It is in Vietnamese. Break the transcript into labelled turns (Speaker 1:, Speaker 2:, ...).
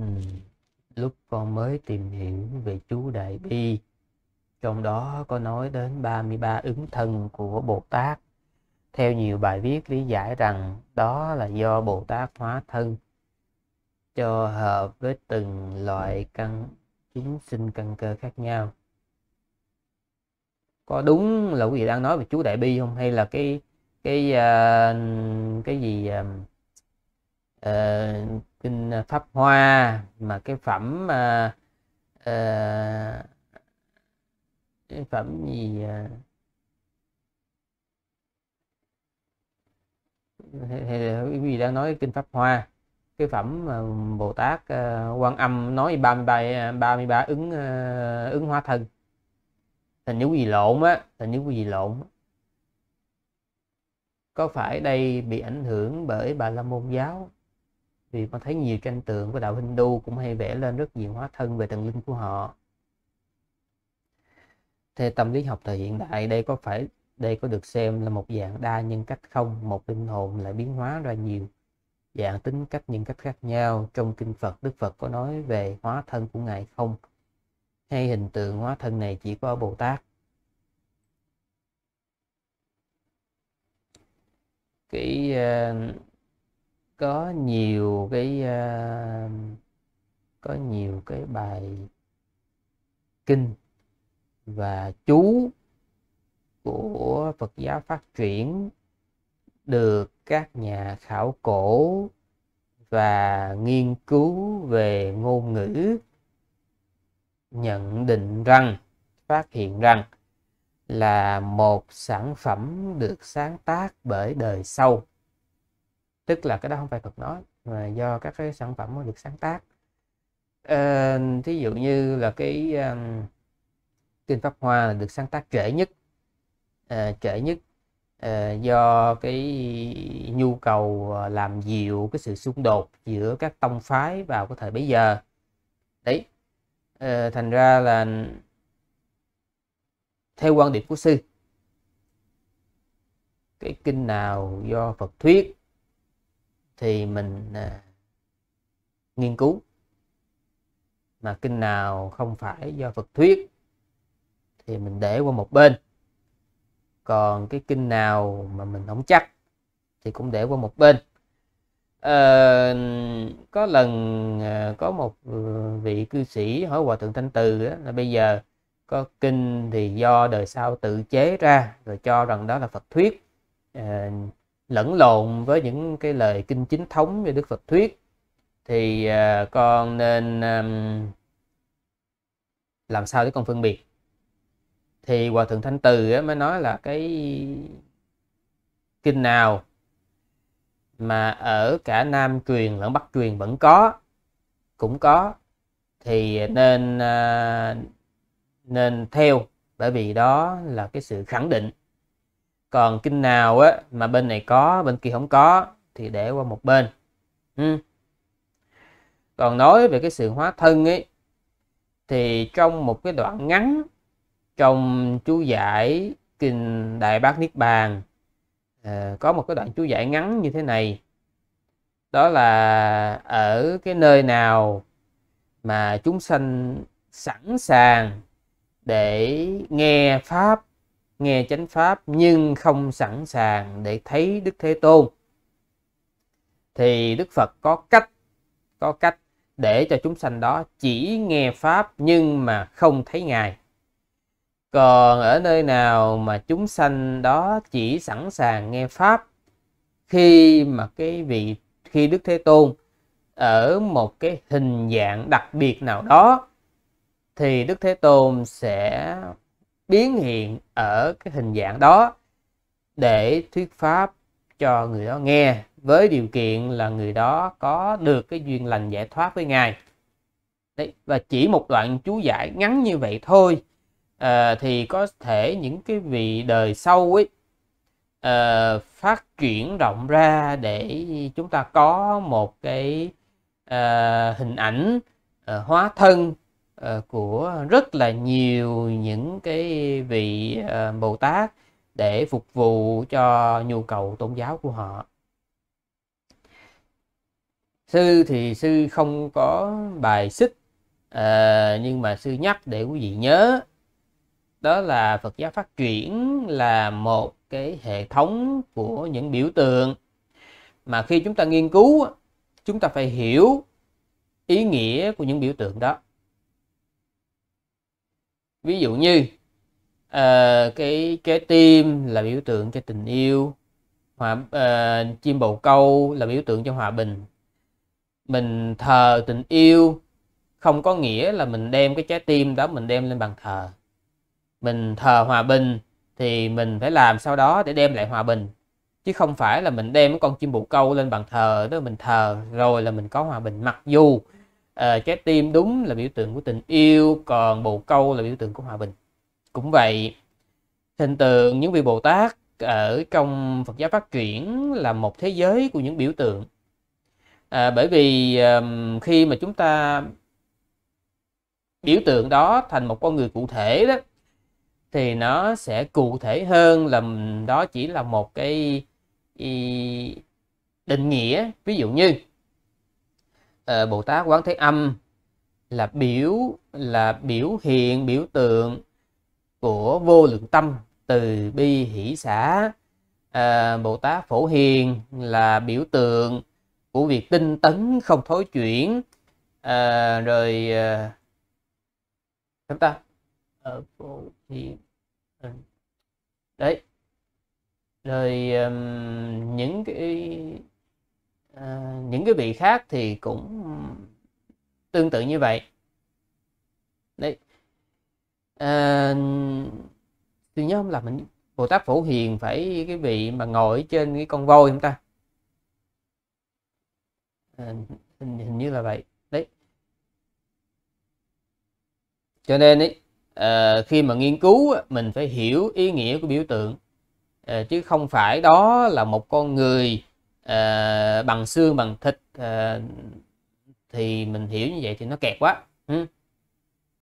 Speaker 1: Ừ. lúc con mới tìm hiểu về chú Đại Bi trong đó có nói đến 33 ứng thân của Bồ Tát theo nhiều bài viết lý giải rằng đó là do Bồ Tát hóa thân cho hợp với từng loại căn chúng sinh căn cơ khác nhau có đúng là quý vị đang nói về chú đại bi không hay là cái cái uh, cái gì uh, kinh à, pháp hoa mà cái phẩm mà uh, à, cái phẩm gì uh, hay, hay quý vị đang nói kinh pháp hoa cái phẩm mà bồ tát uh, quan âm nói 33 33 ứng uh, ứng hóa thân thành những gì lộn á thành những gì lộn có phải đây bị ảnh hưởng bởi bà la môn giáo vì con thấy nhiều tranh tượng của đạo Hindu cũng hay vẽ lên rất nhiều hóa thân về thần linh của họ theo tâm lý học thời hiện đại đây có phải đây có được xem là một dạng đa nhân cách không một linh hồn lại biến hóa ra nhiều dạng tính cách nhân cách khác nhau trong kinh Phật Đức Phật có nói về hóa thân của ngài không hay hình tượng hóa thân này chỉ có ở Bồ Tát cái uh, có nhiều cái uh, có nhiều cái bài kinh và chú của Phật giáo phát triển được các nhà khảo cổ và nghiên cứu về ngôn ngữ nhận định rằng phát hiện rằng là một sản phẩm được sáng tác bởi đời sau tức là cái đó không phải thuật nói mà do các cái sản phẩm được sáng tác à, thí dụ như là cái um, kinh pháp hoa là được sáng tác trễ nhất à, trễ nhất à, do cái nhu cầu làm dịu cái sự xung đột giữa các tông phái vào cái thời bấy giờ đấy à, thành ra là theo quan điểm của sư cái kinh nào do Phật thuyết thì mình à, nghiên cứu mà kinh nào không phải do Phật thuyết thì mình để qua một bên còn cái kinh nào mà mình không chắc thì cũng để qua một bên à, có lần à, có một vị cư sĩ hỏi hòa thượng thanh từ đó, là bây giờ có kinh thì do đời sau tự chế ra rồi cho rằng đó là Phật thuyết à, lẫn lộn với những cái lời kinh chính thống về Đức Phật thuyết thì à, con nên làm sao để con phân biệt thì hòa thượng thanh từ mới nói là cái kinh nào mà ở cả nam truyền lẫn bắc truyền vẫn có cũng có thì nên à, nên theo bởi vì đó là cái sự khẳng định còn kinh nào á mà bên này có bên kia không có thì để qua một bên ừ. còn nói về cái sự hóa thân ấy thì trong một cái đoạn ngắn trong chú giải kinh đại bác niết bàn ờ, có một cái đoạn chú giải ngắn như thế này đó là ở cái nơi nào mà chúng sanh sẵn sàng để nghe pháp nghe chánh pháp nhưng không sẵn sàng để thấy Đức Thế Tôn thì Đức Phật có cách có cách để cho chúng sanh đó chỉ nghe pháp nhưng mà không thấy ngài còn ở nơi nào mà chúng sanh đó chỉ sẵn sàng nghe pháp khi mà cái vị khi Đức Thế Tôn ở một cái hình dạng đặc biệt nào đó thì Đức Thế Tôn sẽ biến hiện ở cái hình dạng đó để thuyết pháp cho người đó nghe với điều kiện là người đó có được cái duyên lành giải thoát với ngài Đấy, và chỉ một đoạn chú giải ngắn như vậy thôi à, thì có thể những cái vị đời sau ấy à, phát triển rộng ra để chúng ta có một cái à, hình ảnh à, hóa thân Ờ, của rất là nhiều những cái vị ờ, Bồ Tát để phục vụ cho nhu cầu tôn giáo của họ. Sư thì sư không có bài xích ờ, nhưng mà sư nhắc để quý vị nhớ đó là Phật giáo phát triển là một cái hệ thống của những biểu tượng mà khi chúng ta nghiên cứu chúng ta phải hiểu ý nghĩa của những biểu tượng đó ví dụ như uh, cái trái tim là biểu tượng cho tình yêu hòa uh, chim bồ câu là biểu tượng cho hòa bình mình thờ tình yêu không có nghĩa là mình đem cái trái tim đó mình đem lên bàn thờ mình thờ hòa bình thì mình phải làm sau đó để đem lại hòa bình chứ không phải là mình đem cái con chim bồ câu lên bàn thờ đó mình thờ rồi là mình có hòa bình mặc dù à, ờ, trái tim đúng là biểu tượng của tình yêu còn bồ câu là biểu tượng của hòa bình cũng vậy hình tượng những vị bồ tát ở trong phật giáo phát triển là một thế giới của những biểu tượng à, bởi vì um, khi mà chúng ta biểu tượng đó thành một con người cụ thể đó thì nó sẽ cụ thể hơn là đó chỉ là một cái định nghĩa ví dụ như Ờ, Bồ Tát Quán Thế Âm là biểu là biểu hiện biểu tượng của vô lượng tâm từ bi hỷ xã à, ờ, Bồ Tát Phổ Hiền là biểu tượng của việc tinh tấn không thối chuyển à, rồi à, chúng ta ở Phổ Hiền ừ. đấy rồi um, những cái Ờ, những cái vị khác thì cũng tương tự như vậy đấy à, ờ, thì nhớ không là mình Bồ Tát Phổ Hiền phải cái vị mà ngồi trên cái con voi chúng ta à, hình, hình như là vậy đấy cho nên ấy, à, khi mà nghiên cứu mình phải hiểu ý nghĩa của biểu tượng à, chứ không phải đó là một con người Ờ, bằng xương bằng thịt uh, thì mình hiểu như vậy thì nó kẹt quá ừ.